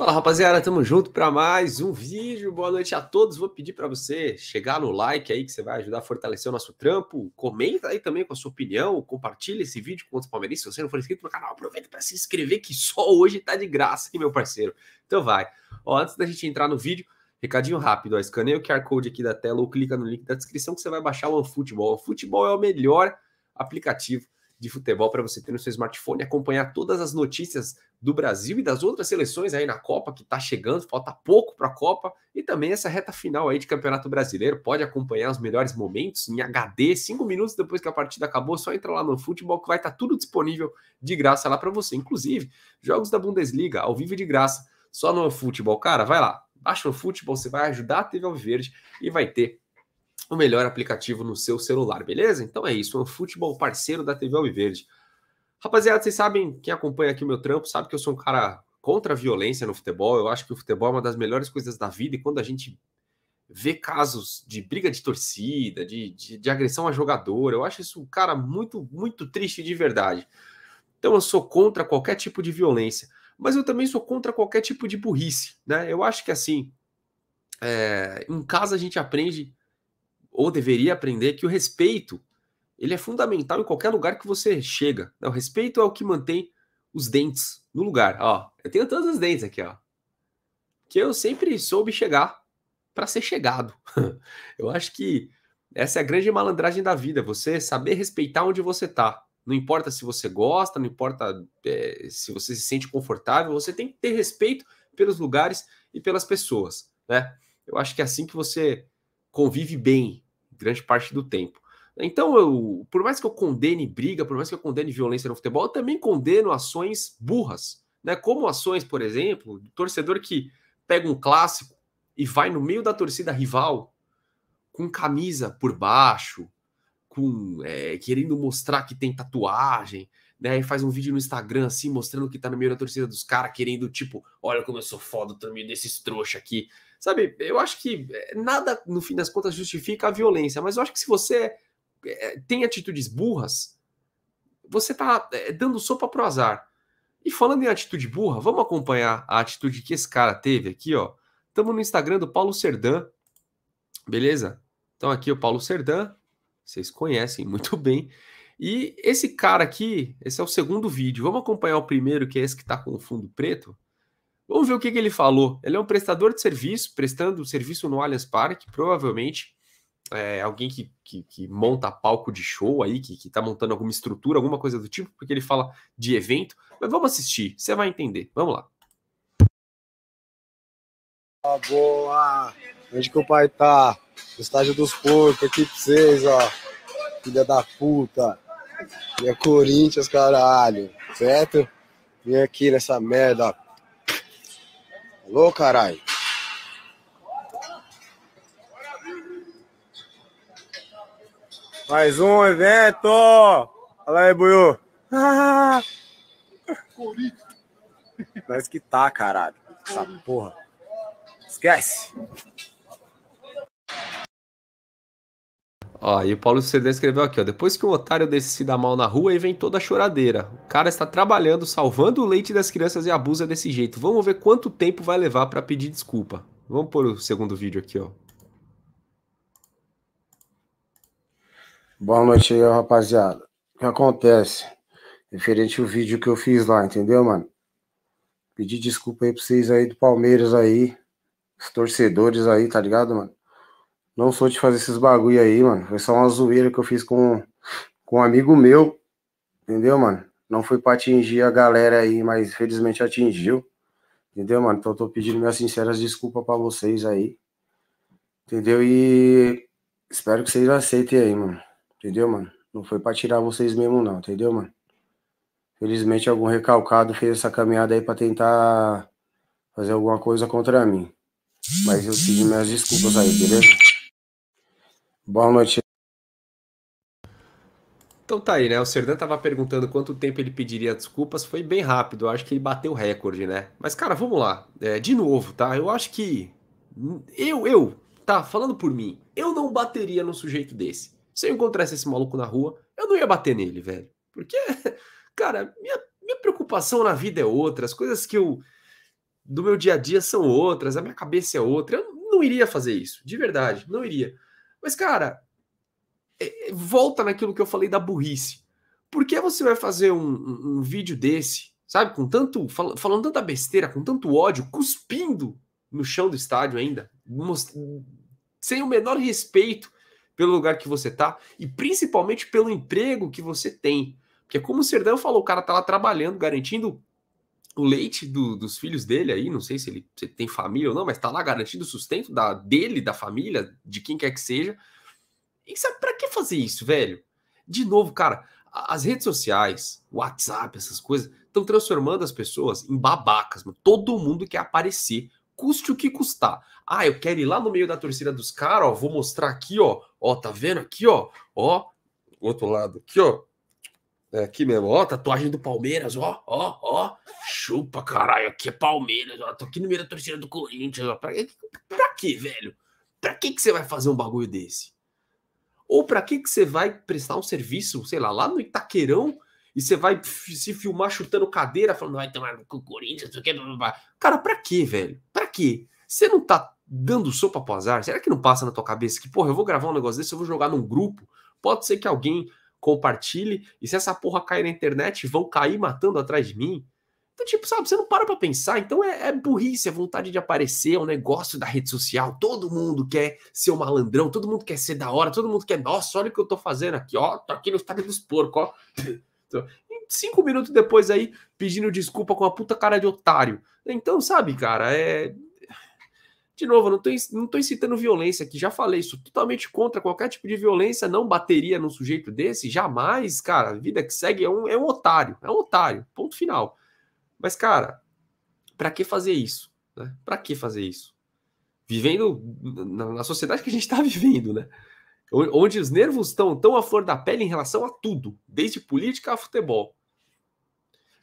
Fala rapaziada, tamo junto para mais um vídeo. Boa noite a todos. Vou pedir para você chegar no like aí que você vai ajudar a fortalecer o nosso trampo. Comenta aí também com a sua opinião, compartilha esse vídeo com outros palmeirenses. Se você não for inscrito no canal, aproveita para se inscrever que só hoje tá de graça, hein, meu parceiro. Então vai. Ó, antes da gente entrar no vídeo, recadinho rápido, ó, escaneia o QR Code aqui da tela ou clica no link da descrição que você vai baixar o OneFootball. O OneFootball é o melhor aplicativo de futebol para você ter no seu smartphone, e acompanhar todas as notícias do Brasil e das outras seleções aí na Copa, que está chegando, falta pouco para a Copa, e também essa reta final aí de Campeonato Brasileiro. Pode acompanhar os melhores momentos em HD, cinco minutos depois que a partida acabou, só entra lá no futebol que vai estar tá tudo disponível de graça lá para você. Inclusive, jogos da Bundesliga, ao vivo de graça, só no futebol. Cara, vai lá, baixa o futebol, você vai ajudar a TV Alviverde e vai ter o melhor aplicativo no seu celular, beleza? Então é isso, é um futebol parceiro da TV Alviverde. Rapaziada, vocês sabem, quem acompanha aqui o meu trampo sabe que eu sou um cara contra a violência no futebol. Eu acho que o futebol é uma das melhores coisas da vida e quando a gente vê casos de briga de torcida, de, de, de agressão a jogador, eu acho isso, um cara, muito, muito triste de verdade. Então eu sou contra qualquer tipo de violência, mas eu também sou contra qualquer tipo de burrice, né? Eu acho que assim, é, em casa a gente aprende ou deveria aprender que o respeito ele é fundamental em qualquer lugar que você chega. Né? O respeito é o que mantém os dentes no lugar. Ó, eu tenho todos os dentes aqui, ó. Que eu sempre soube chegar para ser chegado. eu acho que essa é a grande malandragem da vida, você saber respeitar onde você tá. Não importa se você gosta, não importa é, se você se sente confortável, você tem que ter respeito pelos lugares e pelas pessoas, né? Eu acho que é assim que você convive bem grande parte do tempo. Então, eu, por mais que eu condene briga, por mais que eu condene violência no futebol, eu também condeno ações burras, né? Como ações, por exemplo, do torcedor que pega um clássico e vai no meio da torcida rival com camisa por baixo, com é, querendo mostrar que tem tatuagem, né? E faz um vídeo no Instagram, assim, mostrando que tá no meio da torcida dos caras, querendo, tipo, olha como eu sou foda também desses trouxa aqui. Sabe, eu acho que eh, nada, no fim das contas, justifica a violência, mas eu acho que se você eh, tem atitudes burras, você tá eh, dando sopa pro azar. E falando em atitude burra, vamos acompanhar a atitude que esse cara teve aqui, ó. Estamos no Instagram do Paulo Serdã, beleza? Então aqui o Paulo Serdã, vocês conhecem muito bem. E esse cara aqui, esse é o segundo vídeo. Vamos acompanhar o primeiro, que é esse que está com o fundo preto. Vamos ver o que, que, ele falou. Ele é um prestador de serviço, prestando serviço no Allianz Parque, provavelmente é alguém que, que, que, monta palco de show aí, que está montando alguma estrutura, alguma coisa do tipo, porque ele fala de evento. Mas vamos assistir, você vai entender. Vamos lá. Ah, boa! Onde que o pai tá? No estágio dos porcos, aqui pra vocês, ó. Filha da puta! E é Corinthians, caralho. Certo? vem aqui nessa merda. Alô, caralho. Mais um evento! Olha aí, Buiu! Ah! Parece que tá, caralho. Essa porra. Esquece! Ó, e o Paulo Cerdan escreveu aqui, ó. Depois que o otário desse se dá mal na rua, aí vem toda a choradeira. O cara está trabalhando, salvando o leite das crianças e abusa desse jeito. Vamos ver quanto tempo vai levar para pedir desculpa. Vamos pôr o segundo vídeo aqui, ó. Boa noite aí, rapaziada. O que acontece? Referente ao vídeo que eu fiz lá, entendeu, mano? Pedir desculpa aí pra vocês aí do Palmeiras aí, os torcedores aí, tá ligado, mano? Não sou de fazer esses bagulho aí, mano. Foi só uma zoeira que eu fiz com, com um amigo meu. Entendeu, mano? Não foi pra atingir a galera aí, mas felizmente atingiu. Entendeu, mano? Então eu tô pedindo minhas sinceras desculpas para vocês aí. Entendeu? E espero que vocês aceitem aí, mano. Entendeu, mano? Não foi pra tirar vocês mesmo, não, entendeu, mano? Felizmente algum recalcado fez essa caminhada aí pra tentar fazer alguma coisa contra mim. Mas eu pedi minhas desculpas aí, beleza? Boa noite. Então tá aí, né? O Serdan tava perguntando quanto tempo ele pediria desculpas. Foi bem rápido, eu acho que ele bateu o recorde, né? Mas, cara, vamos lá. É, de novo, tá? Eu acho que. Eu, eu, tá? Falando por mim, eu não bateria num sujeito desse. Se eu encontrasse esse maluco na rua, eu não ia bater nele, velho. Porque, cara, minha, minha preocupação na vida é outra. As coisas que eu. do meu dia a dia são outras, a minha cabeça é outra. Eu não iria fazer isso, de verdade, não iria. Mas, cara, é, é, volta naquilo que eu falei da burrice. Por que você vai fazer um, um, um vídeo desse, sabe? Com tanto. Fal falando tanta besteira, com tanto ódio, cuspindo no chão do estádio ainda, sem o menor respeito pelo lugar que você tá e principalmente pelo emprego que você tem. Porque como o Serdão falou, o cara tá lá trabalhando, garantindo o leite do, dos filhos dele aí, não sei se ele, se ele tem família ou não, mas tá lá garantido o sustento da, dele, da família, de quem quer que seja. E sabe para que fazer isso, velho? De novo, cara, as redes sociais, WhatsApp, essas coisas, estão transformando as pessoas em babacas, mano. Todo mundo quer aparecer, custe o que custar. Ah, eu quero ir lá no meio da torcida dos caras, ó, vou mostrar aqui, ó, ó, tá vendo aqui, ó, ó, outro lado aqui, ó, é aqui mesmo, ó, tatuagem do Palmeiras, ó, ó, ó. Chupa, caralho, aqui é Palmeiras, ó. Tô aqui no meio da torcida do Corinthians, ó. Pra, pra que, velho? Pra que que você vai fazer um bagulho desse? Ou pra que que você vai prestar um serviço, sei lá, lá no Itaquerão e você vai se filmar chutando cadeira falando, vai tomar no Corinthians, o que, Cara, pra que, velho? Pra que? Você não tá dando sopa pro azar? Será que não passa na tua cabeça que, porra, eu vou gravar um negócio desse, eu vou jogar num grupo? Pode ser que alguém compartilhe. E se essa porra cair na internet, vão cair matando atrás de mim. Então, tipo, sabe, você não para pra pensar. Então é, é burrice, é vontade de aparecer, é um negócio da rede social. Todo mundo quer ser o um malandrão, todo mundo quer ser da hora, todo mundo quer, nossa, olha o que eu tô fazendo aqui, ó, tô aqui no estado dos porcos, ó. Então, cinco minutos depois aí, pedindo desculpa com a puta cara de otário. Então, sabe, cara, é de novo, não estou não tô incitando violência aqui, já falei isso, totalmente contra qualquer tipo de violência, não bateria num sujeito desse, jamais, cara, a vida que segue é um, é um otário, é um otário, ponto final. Mas, cara, para que fazer isso? Né? Para que fazer isso? Vivendo na, na sociedade que a gente está vivendo, né? Onde os nervos estão tão à flor da pele em relação a tudo, desde política a futebol.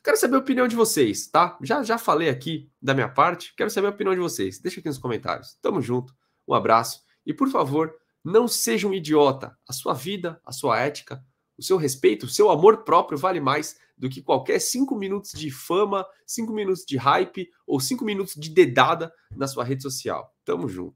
Quero saber a opinião de vocês, tá? Já já falei aqui da minha parte, quero saber a opinião de vocês. Deixa aqui nos comentários. Tamo junto, um abraço e por favor, não seja um idiota. A sua vida, a sua ética, o seu respeito, o seu amor próprio vale mais do que qualquer cinco minutos de fama, cinco minutos de hype ou cinco minutos de dedada na sua rede social. Tamo junto.